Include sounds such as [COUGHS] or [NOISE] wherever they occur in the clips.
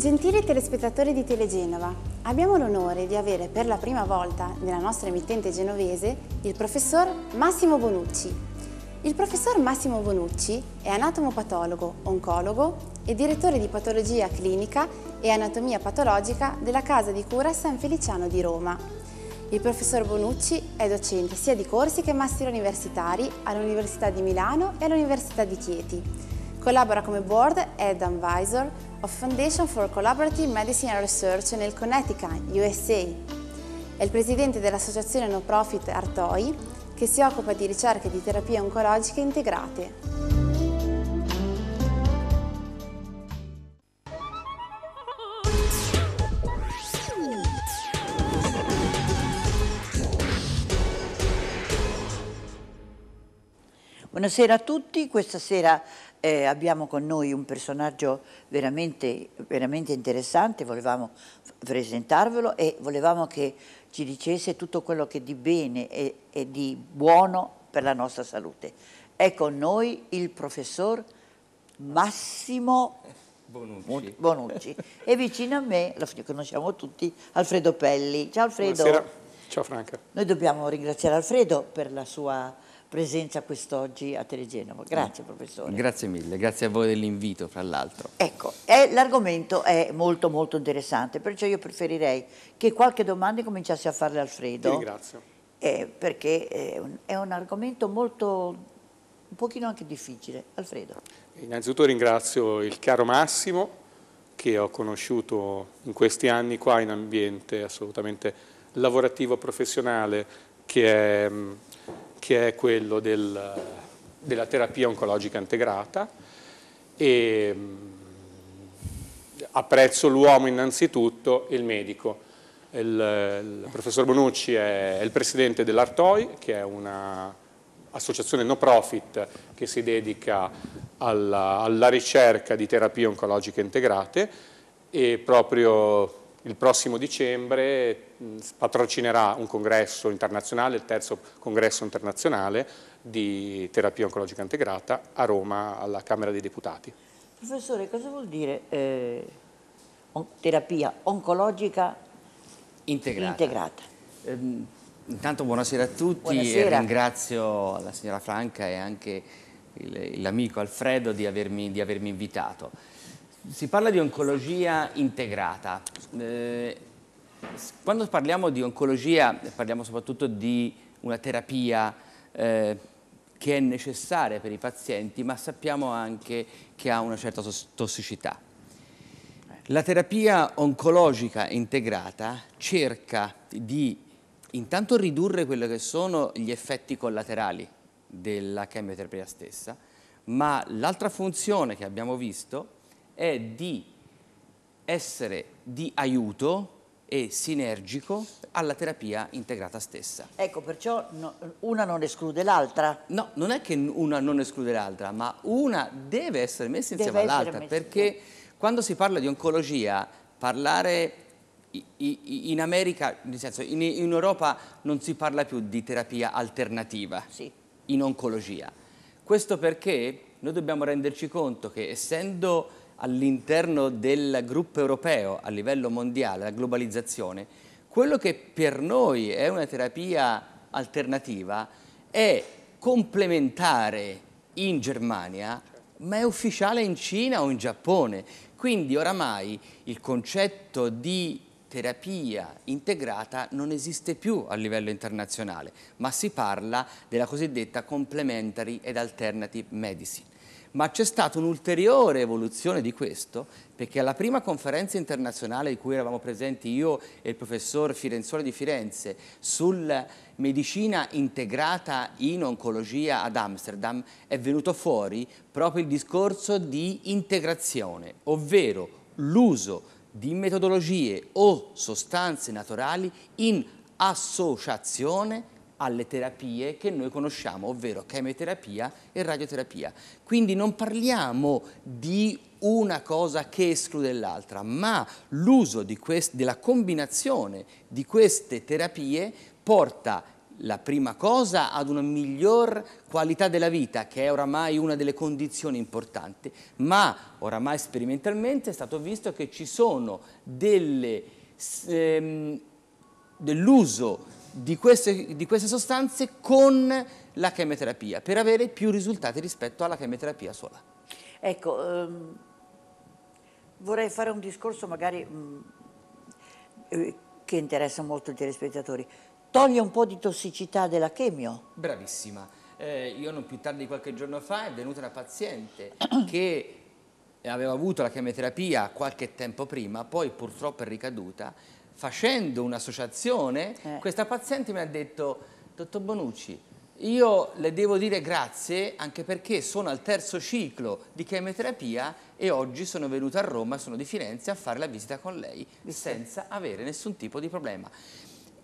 Gentili telespettatori di Telegenova, abbiamo l'onore di avere per la prima volta nella nostra emittente genovese il professor Massimo Bonucci. Il professor Massimo Bonucci è anatomopatologo, oncologo e direttore di patologia clinica e anatomia patologica della Casa di Cura San Feliciano di Roma. Il professor Bonucci è docente sia di corsi che master universitari all'Università di Milano e all'Università di Chieti. Collabora come board ed advisor of Foundation for Collaborative Medicine Research nel Connecticut, USA. È il presidente dell'associazione no profit Artoi che si occupa di ricerche di terapie oncologiche integrate. Buonasera a tutti, questa sera eh, abbiamo con noi un personaggio veramente, veramente, interessante, volevamo presentarvelo e volevamo che ci dicesse tutto quello che di bene e, e di buono per la nostra salute. È con noi il professor Massimo Bonucci. Bonucci. e vicino a me, lo conosciamo tutti, Alfredo Pelli. Ciao Alfredo. Buonasera. Ciao Franca. Noi dobbiamo ringraziare Alfredo per la sua presenza quest'oggi a Telegenovo. Grazie professore. Grazie mille, grazie a voi dell'invito fra l'altro. Ecco, l'argomento è molto molto interessante, perciò io preferirei che qualche domanda cominciassi a farle Alfredo. Ti ringrazio. Eh, perché è un, è un, argomento molto, un pochino anche difficile. Alfredo. Innanzitutto ringrazio il caro Massimo che ho conosciuto in questi anni qua in ambiente assolutamente lavorativo, professionale, che è che è quello del, della terapia oncologica integrata e mm, apprezzo l'uomo innanzitutto e il medico. Il, il professor Bonucci è il presidente dell'Artoi, che è un'associazione no profit che si dedica alla, alla ricerca di terapie oncologiche integrate e proprio il prossimo dicembre patrocinerà un congresso internazionale, il terzo congresso internazionale di terapia oncologica integrata a Roma alla Camera dei Deputati. Professore, cosa vuol dire eh, on terapia oncologica integrata? integrata? Ehm, intanto buonasera a tutti buonasera. ringrazio la signora Franca e anche l'amico Alfredo di avermi, di avermi, invitato. Si parla di oncologia integrata. Eh, quando parliamo di oncologia parliamo soprattutto di una terapia eh, che è necessaria per i pazienti, ma sappiamo anche che ha una certa tossicità. La terapia oncologica integrata cerca di intanto ridurre quelli che sono gli effetti collaterali della chemioterapia stessa, ma l'altra funzione che abbiamo visto è di essere di aiuto e sinergico alla terapia integrata stessa. Ecco, perciò no, una non esclude l'altra? No, non è che una non esclude l'altra, ma una deve essere messa insieme all'altra, perché quando si parla di oncologia, parlare in America, nel senso in Europa non si parla più di terapia alternativa sì. in oncologia. Questo perché noi dobbiamo renderci conto che essendo all'interno del gruppo europeo a livello mondiale, la globalizzazione, quello che per noi è una terapia alternativa è complementare in Germania, ma è ufficiale in Cina o in Giappone. Quindi oramai il concetto di terapia integrata non esiste più a livello internazionale, ma si parla della cosiddetta complementary ed alternative medicine ma c'è stata un'ulteriore evoluzione di questo perché alla prima conferenza internazionale di cui eravamo presenti io e il professor Firenzole di Firenze sulla medicina integrata in oncologia ad Amsterdam è venuto fuori proprio il discorso di integrazione, ovvero l'uso di metodologie o sostanze naturali in associazione alle terapie che noi conosciamo, ovvero chemioterapia e radioterapia. Quindi non parliamo di una cosa che esclude l'altra, ma l'uso della combinazione di queste terapie porta la prima cosa ad una miglior qualità della vita, che è oramai una delle condizioni importanti, ma oramai sperimentalmente è stato visto che ci sono ehm, dell'uso ehm, dell di queste, di queste sostanze con la chemioterapia per avere più risultati rispetto alla chemioterapia sola. Ecco, ehm, vorrei fare un discorso magari mh, mm, eh, che interessa molto i telespettatori. Toglie un po' di tossicità della chemio. Bravissima. Eh, io non più tardi di qualche giorno fa è venuta una paziente [CLEARS THROAT] che aveva avuto la chemioterapia qualche tempo prima, poi purtroppo è ricaduta, facendo un'associazione, eh. questa paziente mi ha detto, dottor Bonucci, io le devo dire grazie anche perché sono al terzo ciclo di chemioterapia e oggi sono venuta a Roma, sono di Firenze a fare la visita con lei senza avere nessun tipo di problema.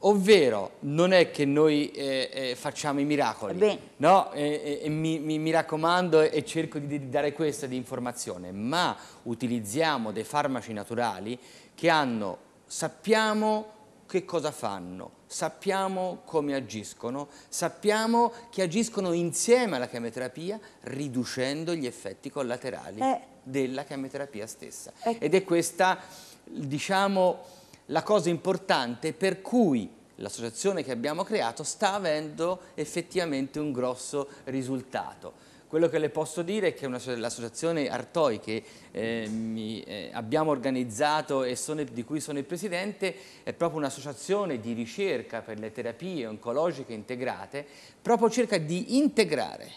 Ovvero, non è che noi eh, eh, facciamo i miracoli, eh no? mi, mi, mi, raccomando e cerco di, di dare questa di informazione, ma utilizziamo dei farmaci naturali che hanno sappiamo che cosa fanno, sappiamo come agiscono, sappiamo che agiscono insieme alla chemioterapia riducendo gli effetti collaterali eh. della chemioterapia stessa. Eh. Ed è questa, diciamo, la cosa importante per cui l'associazione che abbiamo creato sta avendo effettivamente un grosso risultato quello che le posso dire è che l'associazione Artoi che eh, mi, eh, abbiamo organizzato e sono, di cui sono il presidente è proprio un'associazione di ricerca per le terapie oncologiche integrate, proprio cerca di integrare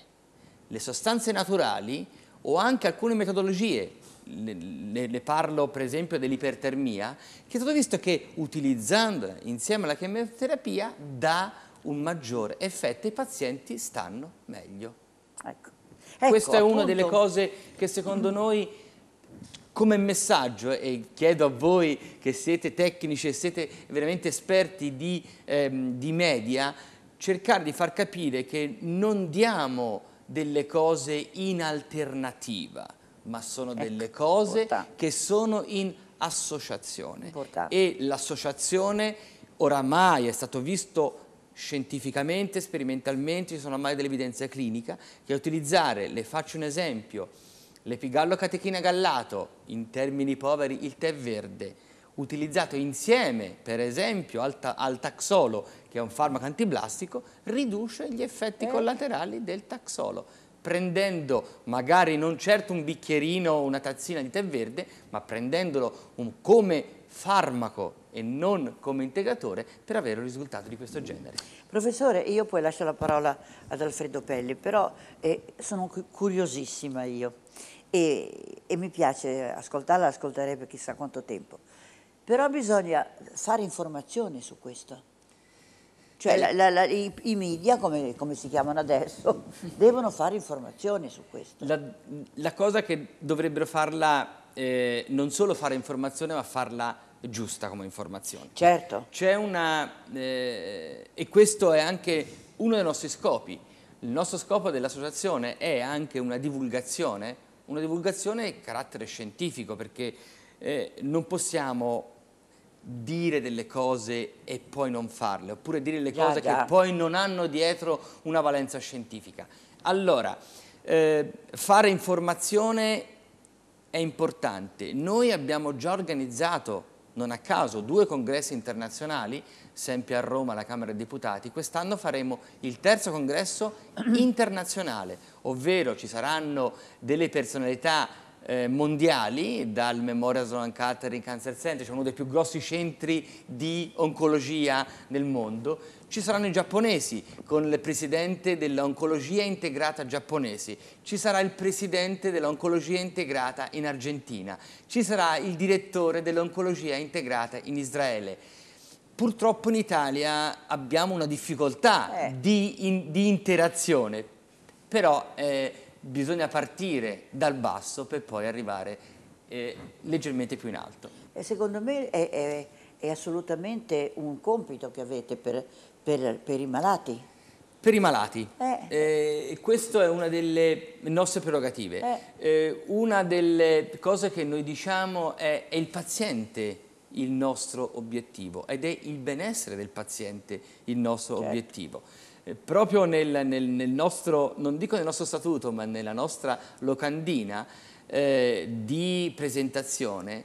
le sostanze naturali o anche alcune metodologie le parlo per esempio dell'ipertermia, che è stato visto che utilizzando insieme alla chemioterapia dà un maggiore effetto, e i pazienti stanno meglio. Ecco. Ecco, Questa è appunto. una delle cose che secondo noi come messaggio, e chiedo a voi che siete tecnici e siete veramente esperti di, ehm, di media, cercare di far capire che non diamo delle cose in alternativa, ma sono ecco, delle cose importante. che sono in associazione. Importante. E l'associazione oramai è stato visto scientificamente, sperimentalmente, ci sono ormai dell'evidenza clinica, che utilizzare, le faccio un esempio, l'epigallo catechina gallato, in termini poveri il tè verde, utilizzato insieme per esempio al, ta al taxolo, che è un farmaco antiblastico, riduce gli effetti eh. collaterali del taxolo, prendendo magari non certo un bicchierino o una tazzina di tè verde, ma prendendolo un, come farmaco e non come integratore per avere un risultato di questo genere. Professore, io poi lascio la parola ad Alfredo Pelli, però eh, sono curiosissima io e, e mi piace ascoltarla, ascolterei per chissà quanto tempo, però bisogna fare informazione su questo. Cioè eh. la, la, la, i, i, media, come, come, si chiamano adesso, [LAUGHS] devono fare informazioni su questo. La, cosa che dovrebbero farla, eh, non solo fare informazione, ma farla giusta come informazione. Certo. C'è una, eh, e questo è anche uno dei nostri scopi, il nostro scopo dell'associazione è anche una divulgazione, una divulgazione di carattere scientifico perché eh, non possiamo dire delle cose e poi non farle, oppure dire le cose già. che poi non hanno dietro una valenza scientifica. Allora, eh, fare informazione è importante. Noi abbiamo già organizzato non a caso due congressi internazionali, sempre a Roma alla Camera dei Deputati, quest'anno faremo il terzo congresso [CLEARS THROAT] internazionale, ovvero ci saranno delle personalità eh, mondiali, dal Memorial Sloan Kettering Cancer Center, cioè uno dei più grossi centri di oncologia nel mondo, ci saranno i giapponesi con il presidente dell'oncologia integrata giapponese, ci sarà il presidente dell'oncologia integrata in Argentina, ci sarà il direttore dell'oncologia integrata in Israele. Purtroppo in Italia abbiamo una difficoltà eh. di, in, di, interazione, però eh, bisogna partire dal basso per poi arrivare eh, leggermente più in alto. E secondo me è, è, è, assolutamente un compito che avete per, per, per i malati. Per i malati, eh. Eh, questa è una delle nostre prerogative. Eh. eh. una delle cose che noi diciamo è, è il paziente il nostro obiettivo ed è il benessere del paziente il nostro certo. obiettivo. Eh, proprio nel, nel, nel, nostro, non dico nel nostro statuto, ma nella nostra locandina eh, di presentazione,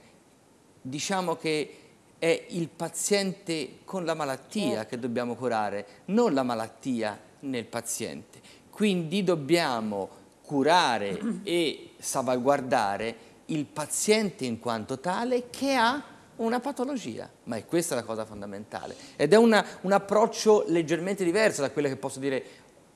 diciamo che è il paziente con la malattia che dobbiamo curare, non la malattia nel paziente. Quindi dobbiamo curare e salvaguardare il paziente in quanto tale che ha una patologia, ma è questa la cosa fondamentale. Ed è una, un approccio leggermente diverso da quello che posso dire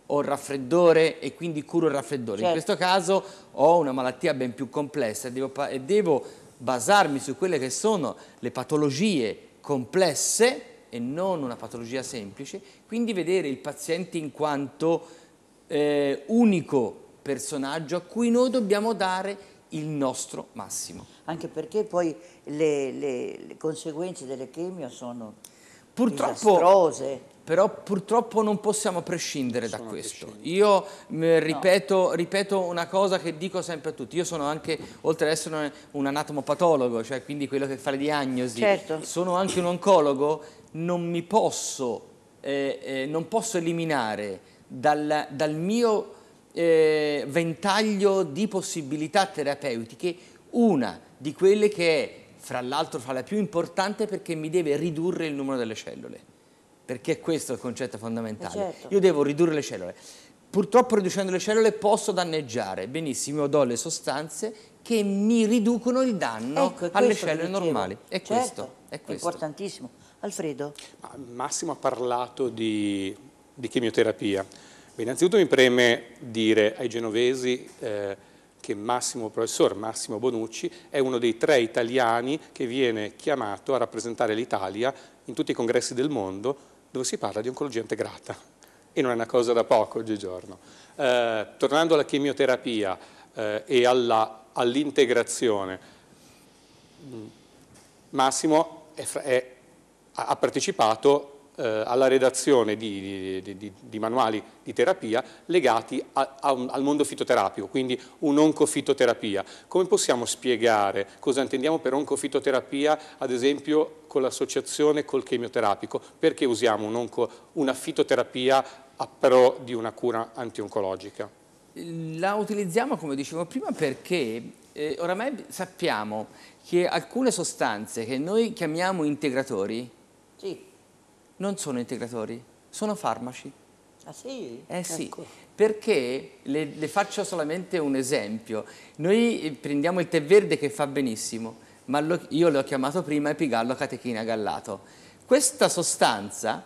ho il raffreddore e quindi curo il raffreddore. Certo. In questo caso ho una malattia ben più complessa e devo, e devo basarmi su quelle che sono le patologie complesse e non una patologia semplice, quindi vedere il paziente in quanto eh, unico personaggio a cui noi dobbiamo dare il nostro massimo. Anche perché poi le, le, le conseguenze delle chemio sono purtroppo, Però purtroppo non possiamo prescindere sono da questo. Prescindere. Io mm, ripeto, no. ripeto, una cosa che dico sempre a tutti. Io sono anche, oltre ad essere un anatomopatologo, cioè quindi quello che fa le diagnosi, certo. sono anche un oncologo, non mi posso, eh, eh, non posso eliminare dal, dal mio eh, ventaglio di possibilità terapeutiche una di quelle che è fra l'altro fa la più importante perché mi deve ridurre il numero delle cellule, perché questo è il concetto fondamentale. Eh, certo. Io devo ridurre le cellule. Purtroppo riducendo le cellule posso danneggiare, benissimo, io do le sostanze che mi riducono il danno ecco, alle cellule normali. È certo, questo, è questo. importantissimo. Alfredo? Massimo ha parlato di, di chemioterapia. Beh, innanzitutto mi preme dire ai genovesi... Eh, che Massimo Professor Massimo Bonucci è uno dei tre italiani che viene chiamato a rappresentare l'Italia in tutti i congressi del mondo dove si parla di oncologia integrata e non è una cosa da poco oggigiorno. Eh, tornando alla chemioterapia eh, e all'integrazione, mm, Massimo è, è, ha partecipato eh, alla redazione di, di, di, di, manuali di terapia legati a, a un, al mondo fitoterapico, quindi un'oncofitoterapia. Come possiamo spiegare cosa intendiamo per oncofitoterapia, ad esempio con l'associazione col chemioterapico? Perché usiamo un onco, una fitoterapia a pro di una cura antioncologica? La utilizziamo, come dicevo prima, perché eh, oramai sappiamo che alcune sostanze che noi chiamiamo integratori, sì non sono integratori, sono farmaci. Ah sì? Eh sì, ecco. perché le, le, faccio solamente un esempio. Noi eh, prendiamo il tè verde che fa benissimo, ma lo, io l'ho chiamato prima epigallo catechina gallato. Questa sostanza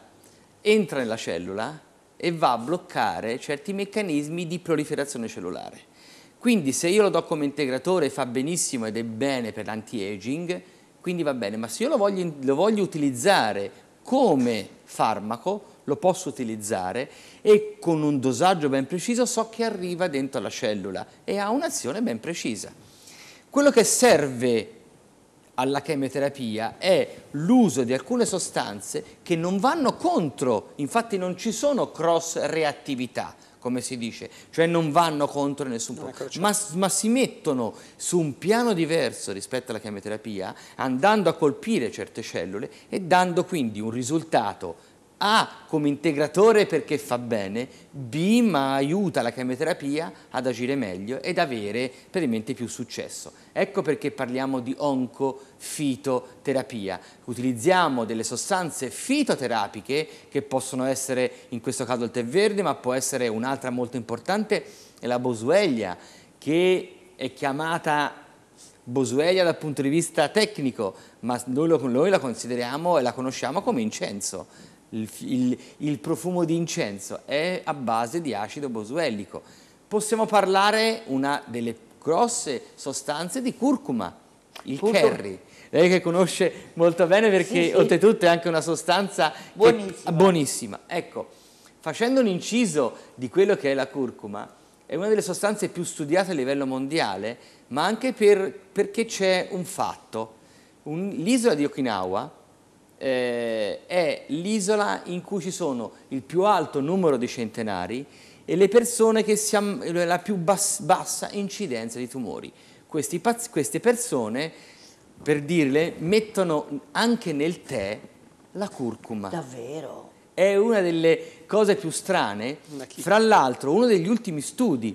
entra nella cellula e va a bloccare certi meccanismi di proliferazione cellulare. Quindi se io lo do come integratore fa benissimo ed è bene per l'anti-aging, quindi va bene, ma se io lo voglio, lo voglio utilizzare come farmaco, lo posso utilizzare e con un dosaggio ben preciso so che arriva dentro la cellula e ha un'azione ben precisa. Quello che serve alla chemioterapia è l'uso di alcune sostanze che non vanno contro, infatti non ci sono cross reattività, come si dice, cioè non vanno contro nessun problema, ecco, ma, cioè ma, si mettono su un piano diverso rispetto alla chemioterapia, andando a colpire certe cellule e dando quindi un risultato a come integratore perché fa bene, B ma aiuta la chemioterapia ad agire meglio ed avere praticamente più successo. Ecco perché parliamo di oncofitoterapia. Utilizziamo delle sostanze fitoterapiche che possono essere in questo caso il tè verde ma può essere un'altra molto importante è la boswellia che è chiamata Boswellia dal punto di vista tecnico, ma noi, lo, noi la consideriamo e la conosciamo come incenso il, il, il profumo di incenso è a base di acido boswellico. Possiamo parlare una delle grosse sostanze di curcuma, il Curcum curry. Lei che conosce molto bene perché sì, sì. oltretutto è anche una sostanza buonissima. Che, buonissima. Ecco, facendo un inciso di quello che è la curcuma, è una delle sostanze più studiate a livello mondiale, ma anche per, perché c'è un fatto. l'isola di Okinawa eh, è l'isola in cui ci sono il più alto numero di centenari e le persone che hanno la più bas, bassa incidenza di tumori. Questi, queste persone, per dirle, mettono anche nel tè la curcuma. Davvero? È una delle cose più strane. Fra l'altro, uno degli ultimi studi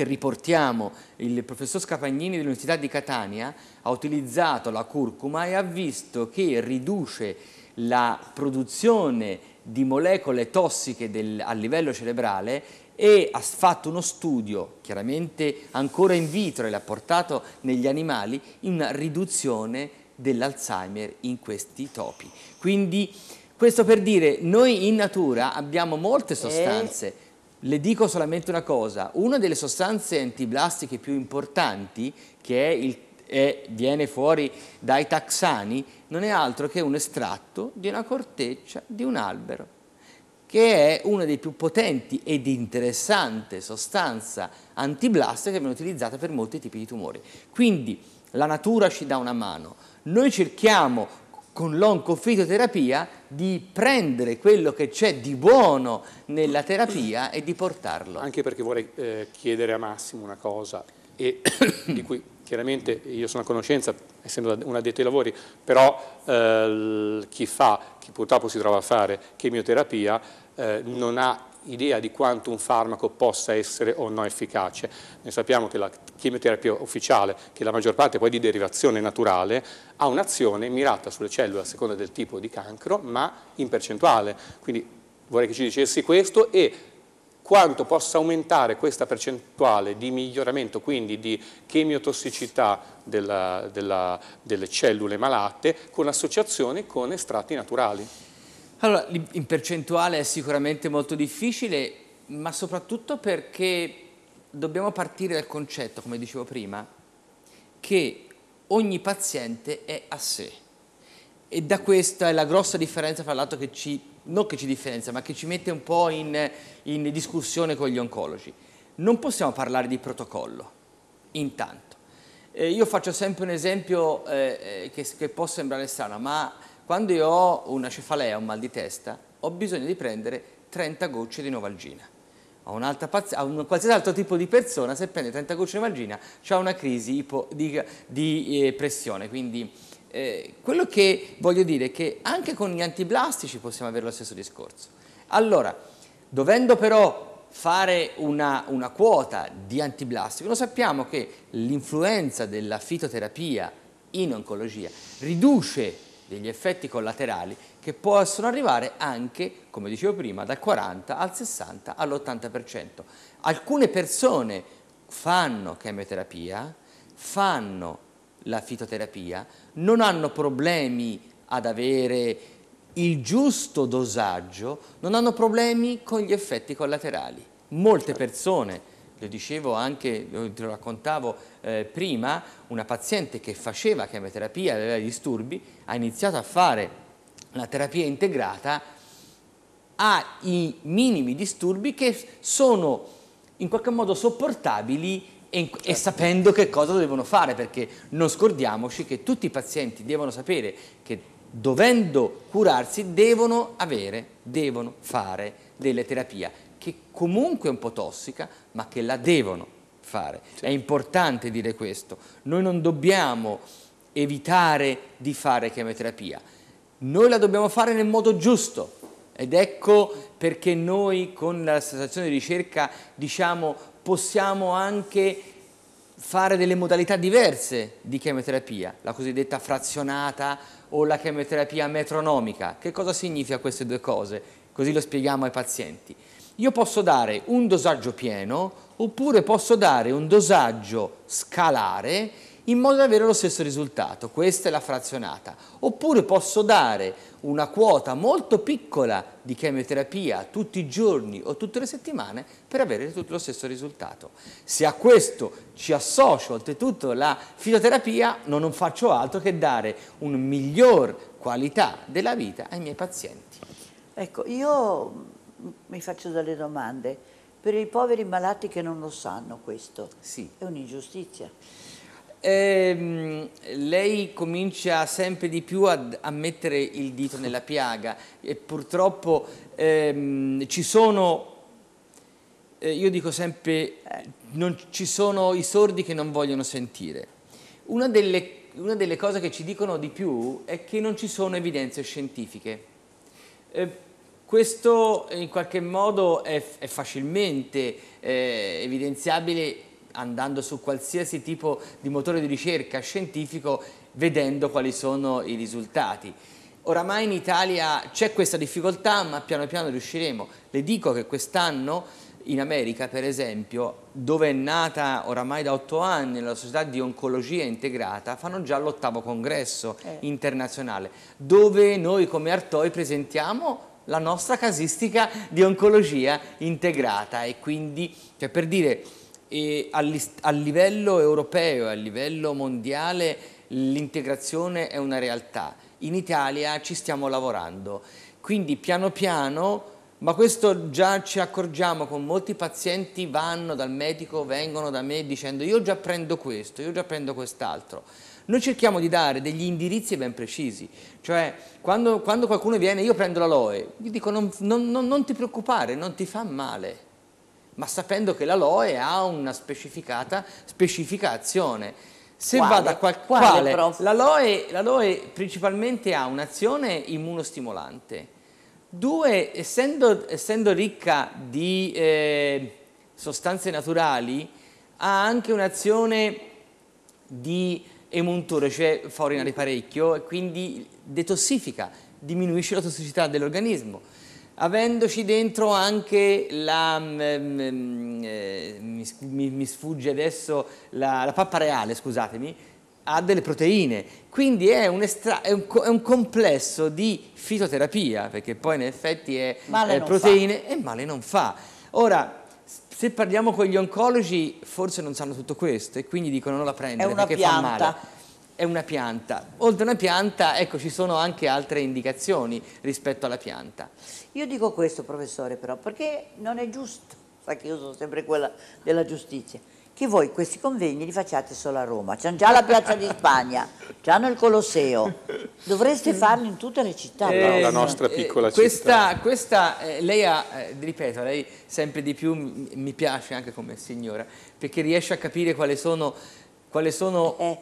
che riportiamo, il professor Scapagnini dell'Università di Catania ha utilizzato la curcuma e ha visto che riduce la produzione di molecole tossiche del, a livello cerebrale e ha fatto uno studio, chiaramente ancora in vitro e l'ha portato negli animali, in una riduzione dell'Alzheimer in questi topi. Quindi questo per dire, noi in natura abbiamo molte eh, sostanze, le dico solamente una cosa, una delle sostanze antiblastiche più importanti che il, è, viene fuori dai taxani non è altro che un estratto di una corteccia di un albero che è una delle più potenti ed interessante sostanze antiblastiche che viene utilizzata per molti tipi di tumori. Quindi la natura ci dà una mano. Noi cerchiamo con l'oncofitoterapia di prendere quello che c'è di buono nella terapia e di portarlo. Anche perché vorrei eh, chiedere a Massimo una cosa, e [COUGHS] di cui chiaramente io sono a conoscenza, essendo un addetto ai lavori, però eh, chi fa, chi purtroppo si trova a fare chemioterapia, eh, non ha idea di quanto un farmaco possa essere o no efficace. Noi sappiamo che la chimioterapia ufficiale, che la maggior parte poi di derivazione naturale, ha un'azione mirata sulle cellule a seconda del tipo di cancro, ma in percentuale. Quindi vorrei che ci dicessi questo e quanto possa aumentare questa percentuale di miglioramento, quindi di chemiotossicità della, della, delle cellule malate, con associazione con estratti naturali. Allora, in percentuale è sicuramente molto difficile, ma soprattutto perché dobbiamo partire dal concetto, come dicevo prima, che ogni paziente è a sé. E da questa è la grossa differenza, fra l'altro, che ci, non che ci differenzia, ma che ci mette un po' in, in discussione con gli oncologi. Non possiamo parlare di protocollo, intanto. Eh, io faccio sempre un esempio eh, eh, che, che può sembrare strano, ma quando io ho una cefalea, un mal di testa, ho bisogno di prendere 30 gocce di Novalgina. A, a un qualsiasi altro tipo di persona, se prende 30 gocce di Novalgina, ha una crisi di, di eh, pressione, quindi... Eh, quello che voglio dire è che anche con gli antiblastici possiamo avere lo stesso discorso. Allora, dovendo però fare una, una quota di antiblastico, noi sappiamo che l'influenza della fitoterapia in oncologia riduce degli effetti collaterali che possono arrivare anche, come dicevo prima, dal 40 al 60 all'80%. Alcune persone fanno chemioterapia, fanno la fitoterapia, non hanno problemi ad avere il giusto dosaggio, non hanno problemi con gli effetti collaterali. Molte certo. persone lo dicevo anche, te lo raccontavo eh, prima, una paziente che faceva chemioterapia, aveva disturbi, ha iniziato a fare la terapia integrata, ha i minimi disturbi che sono in qualche modo sopportabili e, e, certo. sapendo che cosa devono fare, perché non scordiamoci che tutti i pazienti devono sapere che dovendo curarsi devono avere, devono fare delle terapie che comunque è un po' tossica, ma che la devono fare. Sì. È importante dire questo. Noi non dobbiamo evitare di fare chemioterapia, noi la dobbiamo fare nel modo giusto. Ed ecco perché noi con la stazione di ricerca diciamo possiamo anche fare delle modalità diverse di chemioterapia, la cosiddetta frazionata o la chemioterapia metronomica. Che cosa significa queste due cose? Così lo spieghiamo ai pazienti io posso dare un dosaggio pieno oppure posso dare un dosaggio scalare in modo da avere lo stesso risultato, questa è la frazionata. Oppure posso dare una quota molto piccola di chemioterapia tutti i giorni o tutte le settimane per avere tutto lo stesso risultato. Se a questo ci associo oltretutto la fisioterapia, no, non faccio altro che dare un miglior qualità della vita ai miei pazienti. Ecco, io mi faccio delle domande, per i poveri malati che non lo sanno questo, sì. è un'ingiustizia. Eh, lei comincia sempre di più ad, a mettere il dito [LAUGHS] nella piaga e purtroppo ehm, ci sono, eh, io dico sempre, eh. non, ci sono i sordi che non vogliono sentire. Una delle, una delle cose che ci dicono di più è che non ci sono evidenze scientifiche. Eh, questo in qualche modo è, è facilmente eh, evidenziabile andando su qualsiasi tipo di motore di ricerca scientifico vedendo quali sono i risultati. Oramai in Italia c'è questa difficoltà ma piano piano riusciremo. Le dico che quest'anno in America per esempio dove è nata oramai da otto anni la società di oncologia integrata fanno già l'ottavo congresso eh. internazionale dove noi come Artoi presentiamo la nostra casistica di oncologia integrata e quindi, cioè per dire, eh, a livello europeo e a livello mondiale l'integrazione è una realtà. In Italia ci stiamo lavorando, quindi piano piano ma questo già ci accorgiamo con molti pazienti vanno dal medico, vengono da me dicendo io già prendo questo, io già prendo quest'altro. Noi cerchiamo di dare degli indirizzi ben precisi, cioè quando, quando qualcuno viene, io prendo l'aloe, gli dico non, non, non ti preoccupare, non ti fa male, ma sapendo che l'aloe ha una specificata specifica azione. Se quale? vado a qual quale, l'aloe, principalmente ha un'azione immunostimolante. Due, essendo, essendo ricca di eh, sostanze naturali, ha anche un'azione di emuntore, cioè fa urinare parecchio e quindi detossifica, diminuisce la tossicità dell'organismo. Avendoci dentro anche la, mm, mm, mm, eh, mi, sfugge adesso, la, la pappa reale, scusatemi, ha delle proteine, quindi è un, estra, è, un, è un, complesso di fitoterapia, perché poi in effetti è, è proteine fa. e male non fa. Ora, se parliamo con gli oncologi forse non sanno tutto questo e quindi dicono non la prendere perché pianta. fa male. È una pianta. Oltre a una pianta, ecco, ci sono anche altre indicazioni rispetto alla pianta. Io dico questo, professore, però, perché non è giusto, sa che io sono sempre quella della giustizia che voi questi convegni li facciate solo a Roma. C'hanno già la piazza di Spagna, hanno il Colosseo. Dovreste farli in tutte le città. Eh, la nostra eh, piccola eh, questa, città. Questa, eh, lei ha, eh, ripeto, lei sempre di più mi piace anche come signora, perché riesce a capire quali sono, quali sono eh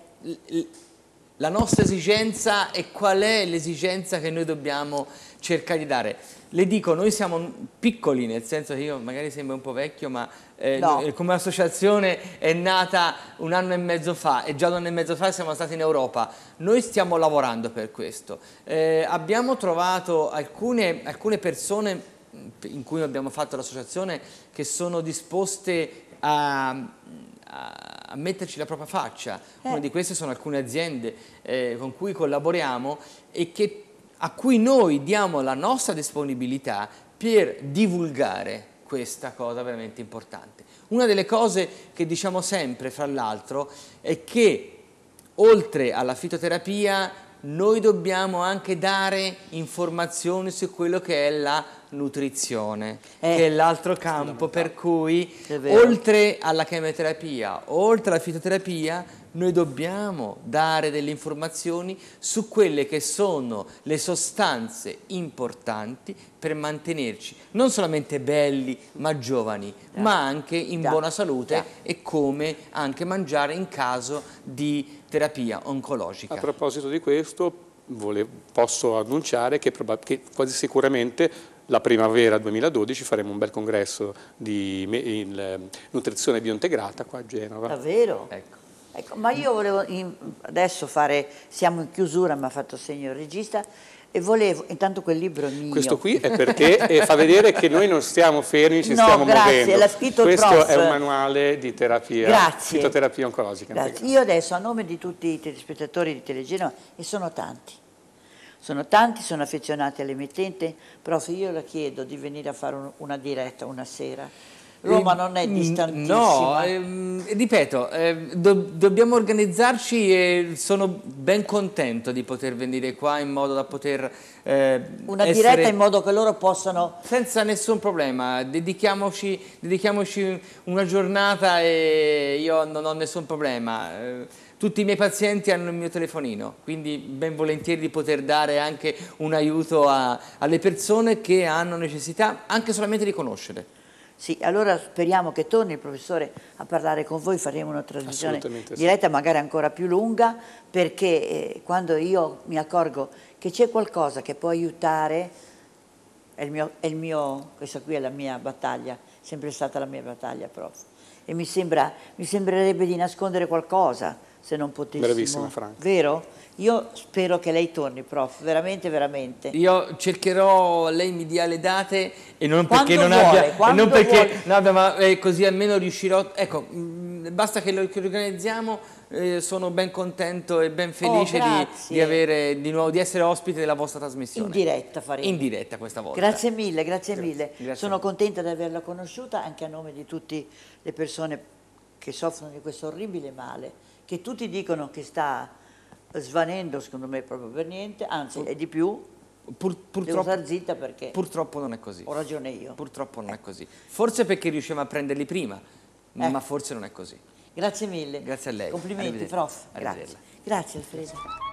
la nostra esigenza e qual è l'esigenza che noi dobbiamo cercare di dare. Le dico, noi siamo piccoli, nel senso che io magari sembro un po' vecchio, ma eh, no. come associazione è nata un anno e mezzo fa e già un anno e mezzo fa siamo stati in Europa. Noi stiamo lavorando per questo. Eh, abbiamo trovato alcune, alcune persone in cui abbiamo fatto l'associazione che sono disposte a, a a metterci la propria faccia. Eh. Una di queste sono alcune aziende eh, con cui collaboriamo e che, a cui noi diamo la nostra disponibilità per divulgare questa cosa veramente importante. Una delle cose che diciamo sempre, fra l'altro, è che oltre alla fitoterapia noi dobbiamo anche dare informazioni su quello che è la nutrizione, eh, che è l'altro campo per cui oltre alla chemioterapia, oltre alla fitoterapia, noi dobbiamo dare delle informazioni su quelle che sono le sostanze importanti per mantenerci non solamente belli ma giovani, da. ma anche in da. buona salute da. e come anche mangiare in caso di terapia oncologica. A proposito di questo, volevo, posso annunciare che, che quasi sicuramente la primavera 2012 faremo un bel congresso di nutrizione biointegrata qua a Genova. Davvero? Ecco. Ecco, ma io volevo in, adesso fare, siamo in chiusura, mi ha fatto segno il regista, e volevo, intanto quel libro è mio. Questo qui è perché eh, fa vedere che noi non stiamo fermi, ci no, stiamo grazie, muovendo. L'ha scritto Questo prof. è un manuale di terapia, grazie. fitoterapia oncologica. Grazie. Io adesso a nome di tutti i telespettatori di Telegenova, e sono tanti, sono tanti, sono affezionati all'emittente. Prof, io la chiedo di venire a fare una diretta una sera. Roma eh, non è distantissima. No, ehm, ripeto, eh, do, dobbiamo organizzarci e sono ben contento di poter venire qua in modo da poter... Eh, Una essere... diretta in modo che loro possano... Senza nessun problema, dedichiamoci, dedichiamoci una giornata e io non ho nessun problema. Eh, tutti i miei pazienti hanno il mio telefonino, quindi ben volentieri di poter dare anche un aiuto a, alle persone che hanno necessità anche solamente di conoscere. Sì, allora speriamo che torni il professore a parlare con voi, faremo una trasmissione diretta, sì. magari ancora più lunga, perché eh, quando io mi accorgo che c'è qualcosa che può aiutare, è il, mio, è il mio, questa qui è la mia battaglia, sempre stata la mia battaglia, prof. E mi, sembra, mi sembrerebbe di nascondere qualcosa se non potessimo. Bravissima Franca. Vero? Io spero che lei torni, prof, veramente, veramente. Io cercherò, lei mi dia le date e non quando perché non vuole, abbia... Non perché, no, ma eh, così almeno riuscirò... Ecco, mh, mm, basta che lo che organizziamo, eh, sono ben contento e ben oh, felice oh, di, di, avere, di, nuovo, di, essere ospite della vostra trasmissione. In diretta faremo. In diretta questa volta. Grazie mille, grazie, grazie. mille. Grazie. Sono contenta di averla conosciuta anche a nome di tutte le persone che soffrono di questo orribile male, che tutti dicono che sta svanendo secondo me proprio per niente, anzi è di più, Pur, purtroppo, zitta perché purtroppo non è così. Ho ragione io. Purtroppo non eh. è così. Forse perché riusciamo a prenderli prima, eh. ma forse non è così. Grazie mille. Grazie a lei. Complimenti, prof. Grazie. Grazie Alfredo.